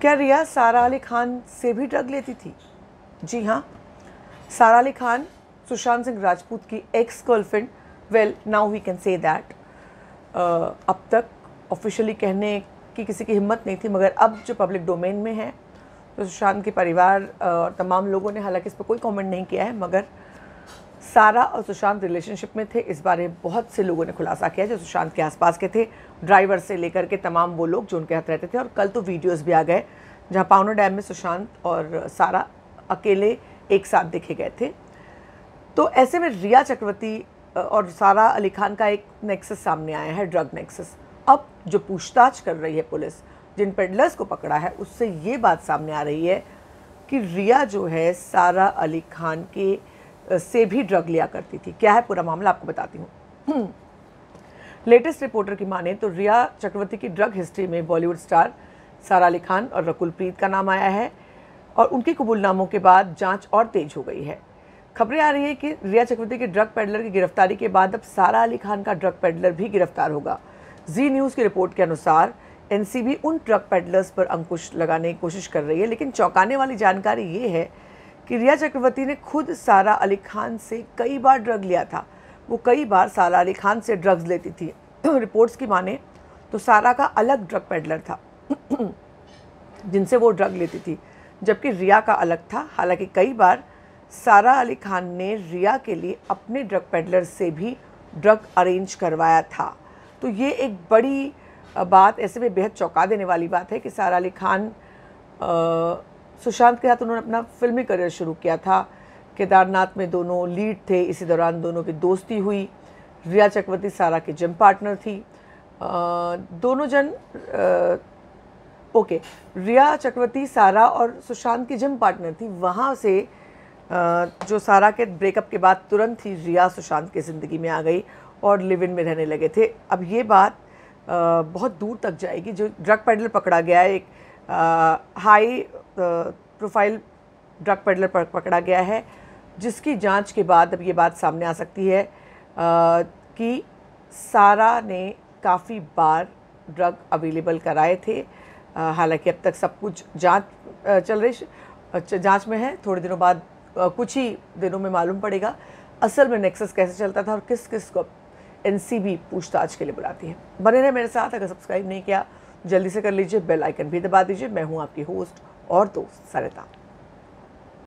क्या रिया सारा अली खान से भी ड्रग लेती थी जी हाँ सारा अली खान सुशांत सिंह राजपूत की ex girlfriend well now we can say that अब तक ऑफिशियली कहने की किसी की हिम्मत नहीं थी मगर अब जो पब्लिक डोमेन में है तो सुशांत के परिवार और तमाम लोगों ने हालांकि इस पर कोई कमेंट नहीं किया है मगर सारा और सुशांत रिलेशनशिप में थे इस बारे बहुत से लोगों ने खुलासा किया जो सुशांत के आसपास के थे ड्राइवर से लेकर के तमाम वो लोग जो उनके हाथ रहते थे और कल तो वीडियोस भी आ गए जहां पावनो डैम में सुशांत और सारा अकेले एक साथ देखे गए थे तो ऐसे में रिया चक्रवर्ती और सारा अली खान का एक नेक्सस सामने आया है ड्रग नेक्सस अब जो पूछताछ कर रही है पुलिस जिन पेडलर्स को पकड़ा है उससे ये बात सामने आ रही है कि रिया जो है सारा अली खान के से भी ड्रग लिया करती थी क्या है पूरा मामला आपको बताती हूँ लेटेस्ट हम्म। रिपोर्टर की माने तो रिया चक्रवर्ती की ड्रग हिस्ट्री में बॉलीवुड स्टार सारा अली खान और रकुलप्रीत का नाम आया है और उनके कबूलनामों के बाद जांच और तेज हो गई है खबरें आ रही है कि रिया चक्रवर्ती के ड्रग पेडलर की गिरफ्तारी के बाद अब सारा अली खान का ड्रग पेडलर भी गिरफ्तार होगा जी न्यूज़ की रिपोर्ट के अनुसार एनसीबी उन ड्रग पेडलर्स पर अंकुश लगाने की कोशिश कर रही है लेकिन चौंकाने वाली जानकारी ये है कि रिया चक्रवर्ती ने खुद सारा अली खान से कई बार ड्रग लिया था वो कई बार सारा अली खान से ड्रग्स लेती थी रिपोर्ट्स की माने तो सारा का अलग ड्रग पेडलर था जिनसे वो ड्रग लेती थी जबकि रिया का अलग था हालांकि कई बार सारा अली खान ने रिया के लिए अपने ड्रग पेडलर से भी ड्रग अरेंज करवाया था तो ये एक बड़ी बात ऐसे में बेहद चौंका देने वाली बात है कि सारा अली खान आ, सुशांत के साथ उन्होंने अपना फिल्मी करियर शुरू किया था केदारनाथ में दोनों लीड थे इसी दौरान दोनों की दोस्ती हुई रिया चक्रवर्ती सारा की जिम पार्टनर थी आ, दोनों जन आ, ओके रिया चक्रवर्ती सारा और सुशांत की जिम पार्टनर थी वहाँ से आ, जो सारा के ब्रेकअप के बाद तुरंत ही रिया सुशांत की ज़िंदगी में आ गई और लिव इन में रहने लगे थे अब ये बात बहुत दूर तक जाएगी जो ड्रग पैडल पकड़ा गया है एक हाई प्रोफाइल ड्रग पेडलर पर पकड़ा गया है जिसकी जांच के बाद अब ये बात सामने आ सकती है आ, कि सारा ने काफ़ी बार ड्रग अवेलेबल कराए थे हालांकि अब तक सब कुछ जांच चल रही जांच में है थोड़े दिनों बाद कुछ ही दिनों में मालूम पड़ेगा असल में नेक्सस कैसे चलता था और किस किस को एन पूछताछ के लिए बुलाती है बने रहे मेरे साथ अगर सब्सक्राइब नहीं किया जल्दी से कर लीजिए बेल आइकन भी दबा दीजिए मैं हूँ आपकी होस्ट और दोस्त सरिता